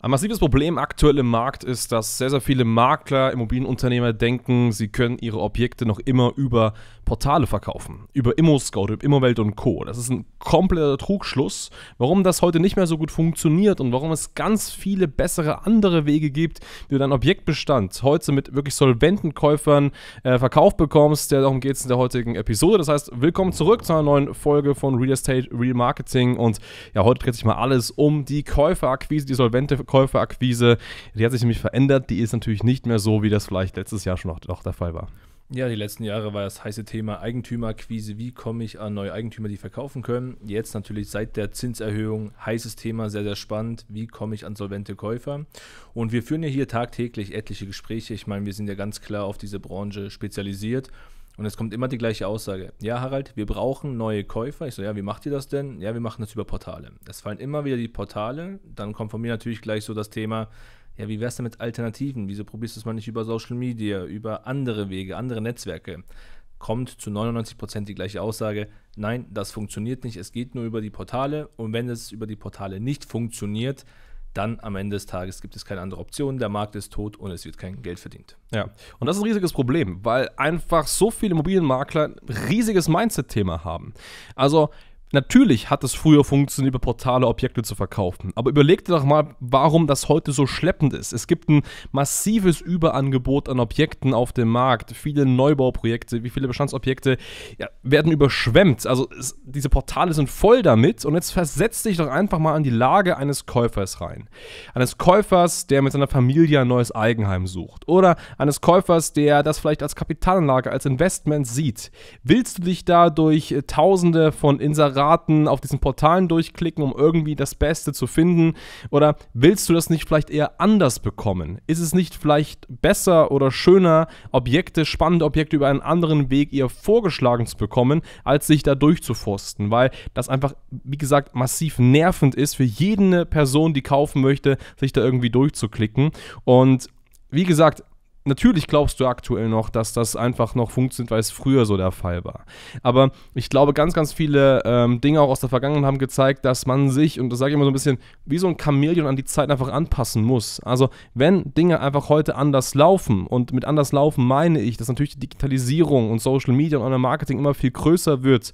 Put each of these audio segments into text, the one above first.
Ein massives Problem aktuell im Markt ist, dass sehr, sehr viele Makler, Immobilienunternehmer denken, sie können ihre Objekte noch immer über Portale verkaufen. Über ImmoScout, über Immowelt und Co. Das ist ein kompletter Trugschluss, warum das heute nicht mehr so gut funktioniert und warum es ganz viele bessere andere Wege gibt, wie du deinen Objektbestand heute mit wirklich solventen Käufern äh, verkauft bekommst. Ja, darum geht es in der heutigen Episode. Das heißt, willkommen zurück zu einer neuen Folge von Real Estate, Real Marketing. Und ja, heute dreht sich mal alles um die Käuferakquise, die solvente Käuferakquise, die hat sich nämlich verändert. Die ist natürlich nicht mehr so, wie das vielleicht letztes Jahr schon noch, noch der Fall war. Ja, die letzten Jahre war das heiße Thema Eigentümerakquise. Wie komme ich an neue Eigentümer, die verkaufen können? Jetzt natürlich seit der Zinserhöhung heißes Thema, sehr, sehr spannend. Wie komme ich an solvente Käufer? Und wir führen ja hier tagtäglich etliche Gespräche. Ich meine, wir sind ja ganz klar auf diese Branche spezialisiert. Und es kommt immer die gleiche Aussage. Ja, Harald, wir brauchen neue Käufer. Ich so, ja, wie macht ihr das denn? Ja, wir machen das über Portale. Es fallen immer wieder die Portale. Dann kommt von mir natürlich gleich so das Thema, ja, wie wär's denn mit Alternativen? Wieso probierst du es mal nicht über Social Media, über andere Wege, andere Netzwerke? Kommt zu 99% die gleiche Aussage, nein, das funktioniert nicht, es geht nur über die Portale und wenn es über die Portale nicht funktioniert, dann am Ende des Tages gibt es keine andere Option, der Markt ist tot und es wird kein Geld verdient. Ja, und das ist ein riesiges Problem, weil einfach so viele Immobilienmakler ein riesiges Mindset-Thema haben. Also Natürlich hat es früher funktioniert, über Portale Objekte zu verkaufen. Aber überleg dir doch mal, warum das heute so schleppend ist. Es gibt ein massives Überangebot an Objekten auf dem Markt. Viele Neubauprojekte, wie viele Bestandsobjekte ja, werden überschwemmt. Also es, diese Portale sind voll damit. Und jetzt versetz dich doch einfach mal an die Lage eines Käufers rein. Eines Käufers, der mit seiner Familie ein neues Eigenheim sucht. Oder eines Käufers, der das vielleicht als Kapitalanlage, als Investment sieht. Willst du dich da durch äh, Tausende von Inserenten beraten, auf diesen Portalen durchklicken, um irgendwie das Beste zu finden? Oder willst du das nicht vielleicht eher anders bekommen? Ist es nicht vielleicht besser oder schöner, Objekte, spannende Objekte über einen anderen Weg ihr vorgeschlagen zu bekommen, als sich da durchzuforsten? Weil das einfach, wie gesagt, massiv nervend ist für jede Person, die kaufen möchte, sich da irgendwie durchzuklicken. Und wie gesagt, natürlich glaubst du aktuell noch, dass das einfach noch funktioniert, weil es früher so der Fall war. Aber ich glaube, ganz, ganz viele ähm, Dinge auch aus der Vergangenheit haben gezeigt, dass man sich, und das sage ich immer so ein bisschen, wie so ein Chamäleon an die Zeit einfach anpassen muss. Also wenn Dinge einfach heute anders laufen, und mit anders laufen meine ich, dass natürlich die Digitalisierung und Social Media und Online-Marketing immer viel größer wird,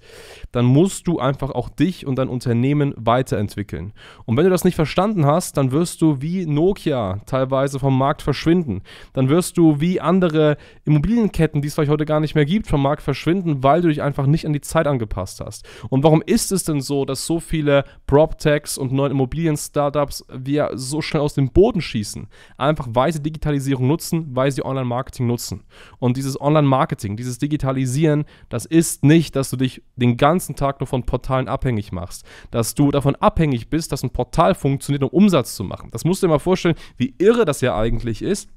dann musst du einfach auch dich und dein Unternehmen weiterentwickeln. Und wenn du das nicht verstanden hast, dann wirst du wie Nokia teilweise vom Markt verschwinden. Dann wirst du du wie andere Immobilienketten, die es vielleicht heute gar nicht mehr gibt, vom Markt verschwinden, weil du dich einfach nicht an die Zeit angepasst hast. Und warum ist es denn so, dass so viele PropTechs und neuen Immobilien-Startups wir so schnell aus dem Boden schießen? Einfach weil sie Digitalisierung nutzen, weil sie Online-Marketing nutzen. Und dieses Online-Marketing, dieses Digitalisieren, das ist nicht, dass du dich den ganzen Tag nur von Portalen abhängig machst, dass du davon abhängig bist, dass ein Portal funktioniert, um Umsatz zu machen. Das musst du dir mal vorstellen, wie irre das ja eigentlich ist,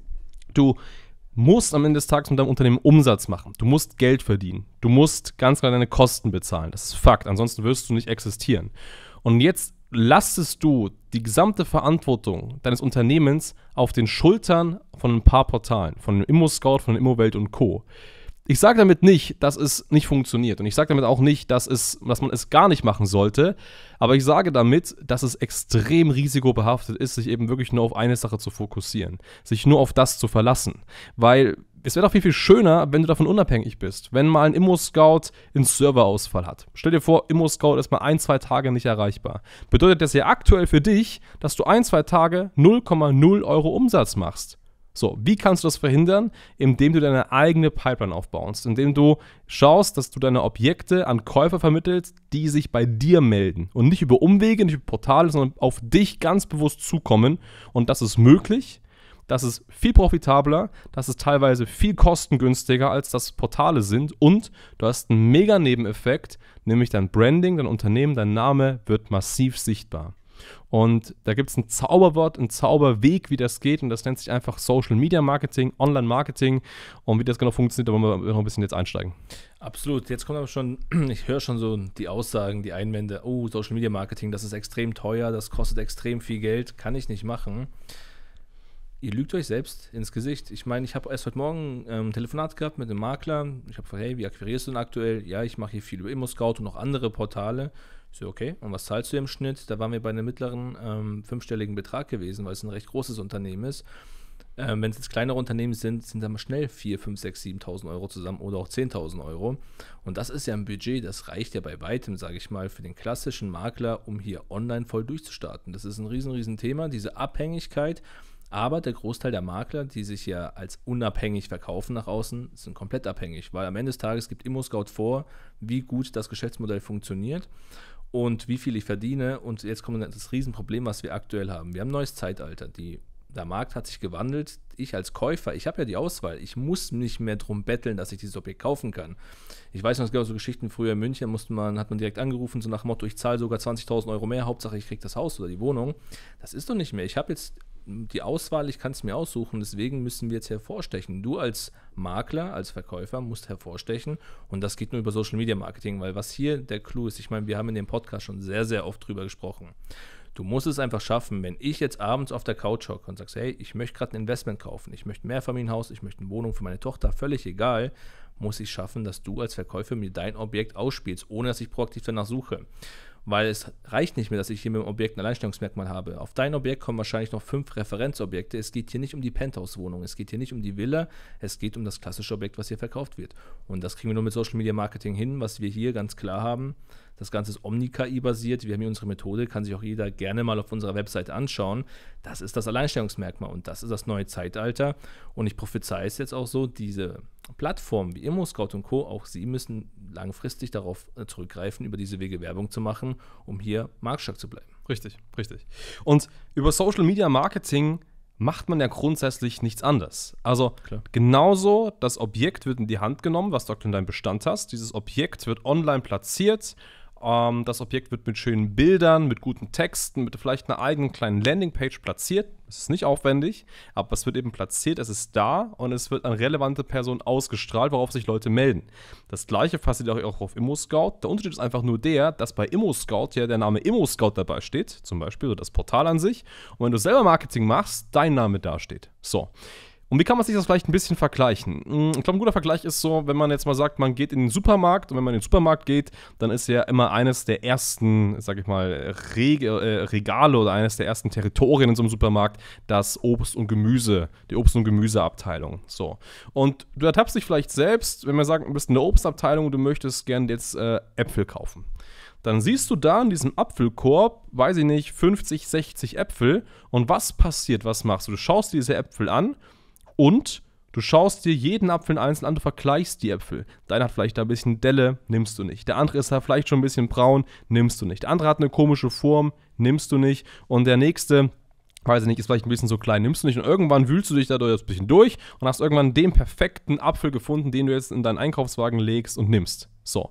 du musst am Ende des Tages mit deinem Unternehmen Umsatz machen. Du musst Geld verdienen. Du musst ganz klar deine Kosten bezahlen. Das ist Fakt. Ansonsten wirst du nicht existieren. Und jetzt lastest du die gesamte Verantwortung deines Unternehmens auf den Schultern von ein paar Portalen, von Immo Scout, von Immo Welt und Co. Ich sage damit nicht, dass es nicht funktioniert. Und ich sage damit auch nicht, dass, es, dass man es gar nicht machen sollte. Aber ich sage damit, dass es extrem risikobehaftet ist, sich eben wirklich nur auf eine Sache zu fokussieren. Sich nur auf das zu verlassen. Weil es wäre doch viel, viel schöner, wenn du davon unabhängig bist. Wenn mal ein Immo-Scout einen Serverausfall hat. Stell dir vor, Immo-Scout ist mal ein, zwei Tage nicht erreichbar. Bedeutet das ja aktuell für dich, dass du ein, zwei Tage 0,0 Euro Umsatz machst. So, wie kannst du das verhindern? Indem du deine eigene Pipeline aufbaust, indem du schaust, dass du deine Objekte an Käufer vermittelst, die sich bei dir melden und nicht über Umwege, nicht über Portale, sondern auf dich ganz bewusst zukommen. Und das ist möglich. Das ist viel profitabler, das ist teilweise viel kostengünstiger, als das Portale sind und du hast einen mega Nebeneffekt, nämlich dein Branding, dein Unternehmen, dein Name wird massiv sichtbar. Und da gibt es ein Zauberwort, einen Zauberweg, wie das geht. Und das nennt sich einfach Social Media Marketing, Online Marketing. Und wie das genau funktioniert, da wollen wir noch ein bisschen jetzt einsteigen. Absolut. Jetzt kommt aber schon, ich höre schon so die Aussagen, die Einwände: Oh, Social Media Marketing, das ist extrem teuer, das kostet extrem viel Geld, kann ich nicht machen ihr lügt euch selbst ins Gesicht. Ich meine, ich habe erst heute Morgen ein ähm, Telefonat gehabt mit einem Makler. Ich habe gefragt, hey, wie akquirierst du denn aktuell? Ja, ich mache hier viel über ImmoScout und auch andere Portale so, okay, und was zahlst du im Schnitt? Da waren wir bei einem mittleren ähm, fünfstelligen Betrag gewesen, weil es ein recht großes Unternehmen ist. Ähm, Wenn es jetzt kleinere Unternehmen sind, sind dann mal schnell 4, 5, 6, 7.000 Euro zusammen oder auch 10.000 Euro. Und das ist ja ein Budget, das reicht ja bei weitem, sage ich mal, für den klassischen Makler, um hier online voll durchzustarten. Das ist ein riesen, riesen Thema, diese Abhängigkeit. Aber der Großteil der Makler, die sich ja als unabhängig verkaufen nach außen, sind komplett abhängig, weil am Ende des Tages gibt ImmoScout vor, wie gut das Geschäftsmodell funktioniert und wie viel ich verdiene. Und jetzt kommt das Riesenproblem, was wir aktuell haben. Wir haben ein neues Zeitalter. Die, der Markt hat sich gewandelt. Ich als Käufer, ich habe ja die Auswahl. Ich muss nicht mehr drum betteln, dass ich dieses Objekt kaufen kann. Ich weiß noch, es gab so Geschichten früher in München, musste man, hat man direkt angerufen, so nach dem Motto, ich zahle sogar 20.000 Euro mehr, Hauptsache ich kriege das Haus oder die Wohnung. Das ist doch nicht mehr. Ich habe jetzt die Auswahl, ich kann es mir aussuchen, deswegen müssen wir jetzt hervorstechen. Du als Makler, als Verkäufer musst hervorstechen und das geht nur über Social Media Marketing, weil was hier der Clou ist, ich meine, wir haben in dem Podcast schon sehr, sehr oft drüber gesprochen. Du musst es einfach schaffen, wenn ich jetzt abends auf der Couch hocke und sagst, hey, ich möchte gerade ein Investment kaufen, ich möchte ein Mehrfamilienhaus, ich möchte eine Wohnung für meine Tochter, völlig egal, muss ich schaffen, dass du als Verkäufer mir dein Objekt ausspielst, ohne dass ich proaktiv danach suche weil es reicht nicht mehr, dass ich hier mit dem Objekt ein Alleinstellungsmerkmal habe. Auf dein Objekt kommen wahrscheinlich noch fünf Referenzobjekte. Es geht hier nicht um die Penthouse-Wohnung, es geht hier nicht um die Villa, es geht um das klassische Objekt, was hier verkauft wird. Und das kriegen wir nur mit Social Media Marketing hin, was wir hier ganz klar haben. Das Ganze ist Omni-KI-basiert. Wir haben hier unsere Methode, kann sich auch jeder gerne mal auf unserer Website anschauen. Das ist das Alleinstellungsmerkmal und das ist das neue Zeitalter. Und ich prophezei es jetzt auch so, diese Plattformen wie ImmoScout und Co., auch sie müssen langfristig darauf äh, zurückgreifen, über diese Wege Werbung zu machen, um hier marktstark zu bleiben. Richtig, richtig. Und über Social Media Marketing macht man ja grundsätzlich nichts anders. Also Klar. genauso, das Objekt wird in die Hand genommen, was du in deinem Bestand hast. Dieses Objekt wird online platziert ähm, das Objekt wird mit schönen Bildern, mit guten Texten, mit vielleicht einer eigenen kleinen Landingpage platziert. Es ist nicht aufwendig, aber es wird eben platziert, es ist da und es wird an relevante Personen ausgestrahlt, worauf sich Leute melden. Das gleiche passiert auch auf ImmoScout. Der Unterschied ist einfach nur der, dass bei ImmoScout ja der Name ImmoScout dabei steht, zum Beispiel, oder das Portal an sich. Und wenn du selber Marketing machst, dein Name da steht. So. Und wie kann man sich das vielleicht ein bisschen vergleichen? Mm, ich glaube, ein guter Vergleich ist so, wenn man jetzt mal sagt, man geht in den Supermarkt und wenn man in den Supermarkt geht, dann ist ja immer eines der ersten, sag ich mal, Reg äh, Regale oder eines der ersten Territorien in so einem Supermarkt das Obst und Gemüse, die Obst- und Gemüseabteilung. So. Und du ertappst dich vielleicht selbst, wenn man sagt, du bist in der Obstabteilung und du möchtest gerne jetzt äh, Äpfel kaufen dann siehst du da in diesem Apfelkorb, weiß ich nicht, 50, 60 Äpfel. Und was passiert? Was machst du? Du schaust dir diese Äpfel an und du schaust dir jeden Apfel einzeln an, du vergleichst die Äpfel. Deiner hat vielleicht da ein bisschen Delle, nimmst du nicht. Der andere ist da vielleicht schon ein bisschen braun, nimmst du nicht. Der andere hat eine komische Form, nimmst du nicht. Und der nächste, weiß ich nicht, ist vielleicht ein bisschen so klein, nimmst du nicht. Und irgendwann wühlst du dich dadurch ein bisschen durch und hast irgendwann den perfekten Apfel gefunden, den du jetzt in deinen Einkaufswagen legst und nimmst. So.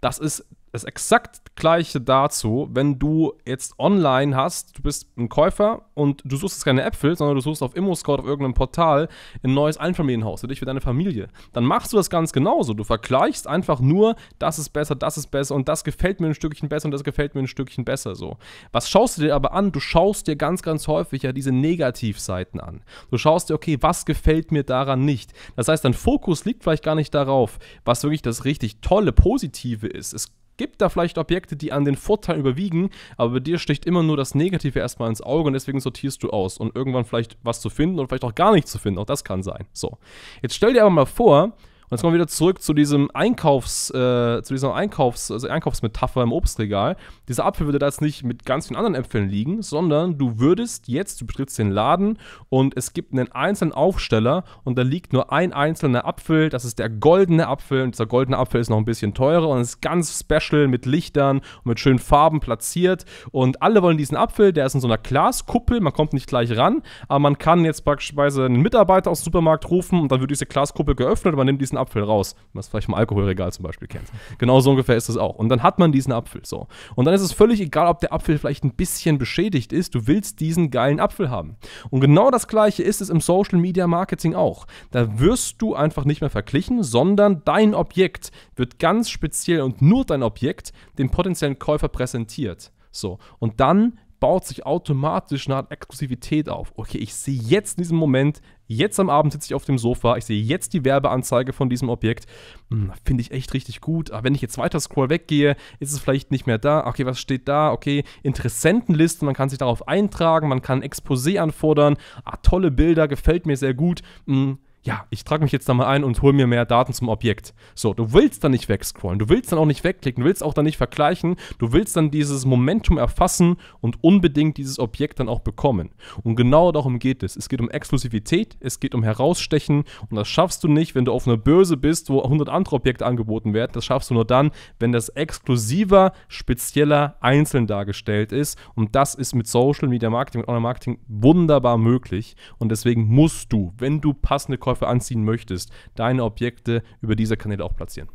Das ist das exakt gleiche dazu, wenn du jetzt online hast, du bist ein Käufer und du suchst jetzt keine Äpfel, sondern du suchst auf ImmoScout auf irgendeinem Portal ein neues Einfamilienhaus für dich, für deine Familie. Dann machst du das ganz genauso. Du vergleichst einfach nur, das ist besser, das ist besser und das gefällt mir ein Stückchen besser und das gefällt mir ein Stückchen besser so. Was schaust du dir aber an? Du schaust dir ganz, ganz häufig ja diese Negativseiten an. Du schaust dir, okay, was gefällt mir daran nicht? Das heißt, dein Fokus liegt vielleicht gar nicht darauf, was wirklich das richtig tolle, positive ist. Es gibt da vielleicht Objekte, die an den Vorteilen überwiegen, aber bei dir sticht immer nur das Negative erstmal ins Auge und deswegen sortierst du aus und irgendwann vielleicht was zu finden oder vielleicht auch gar nichts zu finden, auch das kann sein. So, jetzt stell dir aber mal vor, und jetzt kommen wir wieder zurück zu diesem Einkaufs, äh, zu dieser Einkaufs, also Einkaufsmetapher im Obstregal. Dieser Apfel würde da jetzt nicht mit ganz vielen anderen Äpfeln liegen, sondern du würdest jetzt, du betrittst den Laden und es gibt einen einzelnen Aufsteller und da liegt nur ein einzelner Apfel. Das ist der goldene Apfel und dieser goldene Apfel ist noch ein bisschen teurer und ist ganz special mit Lichtern und mit schönen Farben platziert. Und alle wollen diesen Apfel, der ist in so einer Glaskuppel, man kommt nicht gleich ran, aber man kann jetzt beispielsweise einen Mitarbeiter aus dem Supermarkt rufen und dann wird diese Glaskuppel geöffnet und man nimmt diesen einen Apfel raus. was man vielleicht vom Alkoholregal zum Beispiel kennt. Genau so ungefähr ist das auch. Und dann hat man diesen Apfel so. Und dann ist es völlig egal, ob der Apfel vielleicht ein bisschen beschädigt ist. Du willst diesen geilen Apfel haben. Und genau das Gleiche ist es im Social Media Marketing auch. Da wirst du einfach nicht mehr verglichen, sondern dein Objekt wird ganz speziell und nur dein Objekt dem potenziellen Käufer präsentiert. So. Und dann baut sich automatisch eine Art Exklusivität auf. Okay, ich sehe jetzt in diesem Moment, jetzt am Abend sitze ich auf dem Sofa, ich sehe jetzt die Werbeanzeige von diesem Objekt. Hm, Finde ich echt richtig gut. Aber wenn ich jetzt weiter scroll weggehe, ist es vielleicht nicht mehr da. Okay, was steht da? Okay, Interessentenliste, man kann sich darauf eintragen, man kann ein Exposé anfordern. Ah, tolle Bilder, gefällt mir sehr gut. Hm, ja, ich trage mich jetzt da mal ein und hole mir mehr Daten zum Objekt. So, du willst dann nicht wegscrollen, du willst dann auch nicht wegklicken, du willst auch dann nicht vergleichen, du willst dann dieses Momentum erfassen und unbedingt dieses Objekt dann auch bekommen. Und genau darum geht es. Es geht um Exklusivität, es geht um Herausstechen und das schaffst du nicht, wenn du auf einer Börse bist, wo 100 andere Objekte angeboten werden. Das schaffst du nur dann, wenn das exklusiver, spezieller, einzeln dargestellt ist. Und das ist mit Social Media Marketing, mit Online Marketing wunderbar möglich. Und deswegen musst du, wenn du passende Käufer Suchbegriffe anziehen möchtest, deine Objekte über diese Kanäle auch platzieren.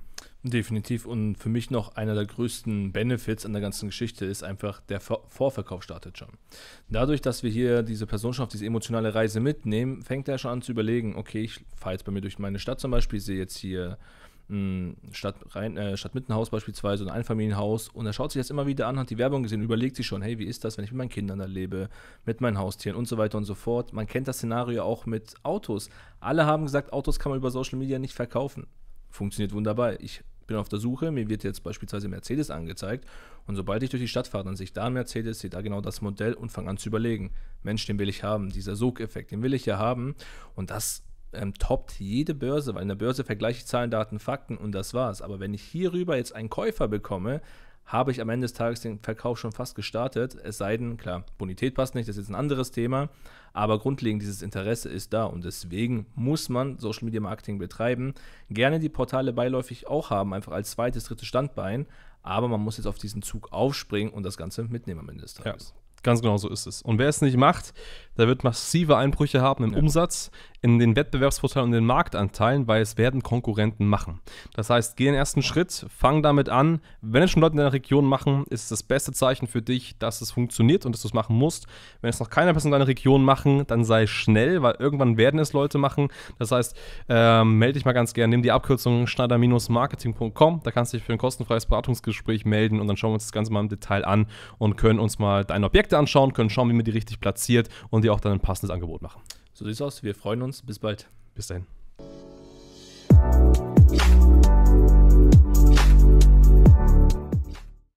Definitiv. Und für mich noch einer der größten Benefits an der ganzen Geschichte ist einfach, der Vorverkauf startet schon. Dadurch, dass wir hier diese Person schon auf diese emotionale Reise mitnehmen, fängt er schon an zu überlegen, okay, ich fahre jetzt bei mir durch meine Stadt zum Beispiel, sehe jetzt hier Stadt, rein, äh, Stadtmittenhaus beispielsweise, so ein Einfamilienhaus. Und er schaut sich das immer wieder an, hat die Werbung gesehen, überlegt sich schon, hey, wie ist das, wenn ich mit meinen Kindern da lebe, mit meinen Haustieren und so weiter und so fort. Man kennt das Szenario auch mit Autos. Alle haben gesagt, Autos kann man über Social Media nicht verkaufen. Funktioniert wunderbar. Ich bin auf der Suche, mir wird jetzt beispielsweise Mercedes angezeigt. Und sobald ich durch die Stadt fahre, dann sehe ich da einen Mercedes, sehe da genau das Modell und fange an zu überlegen. Mensch, den will ich haben, dieser Sogeffekt, den will ich ja haben. Und das ähm, toppt jede Börse, weil in der Börse vergleiche ich Zahlen, Daten, Fakten und das war's. Aber wenn ich hierüber jetzt einen Käufer bekomme, habe ich am Ende des Tages den Verkauf schon fast gestartet. Es sei denn, klar, Bonität passt nicht, das ist jetzt ein anderes Thema, aber grundlegend dieses Interesse ist da und deswegen muss man Social Media Marketing betreiben. Gerne die Portale beiläufig auch haben, einfach als zweites, drittes Standbein, aber man muss jetzt auf diesen Zug aufspringen und das Ganze mitnehmen am Ende des Tages. Ja. Ganz genau so ist es. Und wer es nicht macht, der wird massive Einbrüche haben im ja. Umsatz, in den Wettbewerbsvorteilen und den Marktanteilen, weil es werden Konkurrenten machen. Das heißt, geh den ersten Schritt, fang damit an. Wenn es schon Leute in deiner Region machen, ist es das beste Zeichen für dich, dass es funktioniert und dass du es machen musst. Wenn es noch keiner Person in deiner Region machen, dann sei schnell, weil irgendwann werden es Leute machen. Das heißt, äh, melde dich mal ganz gerne, nimm die Abkürzung schneider-marketing.com, da kannst du dich für ein kostenfreies Beratungsgespräch melden und dann schauen wir uns das Ganze mal im Detail an und können uns mal dein Objekt Effekte anschauen können, schauen, wie man die richtig platziert und dir auch dann ein passendes Angebot machen. So sieht's aus. Wir freuen uns. Bis bald. Bis dahin.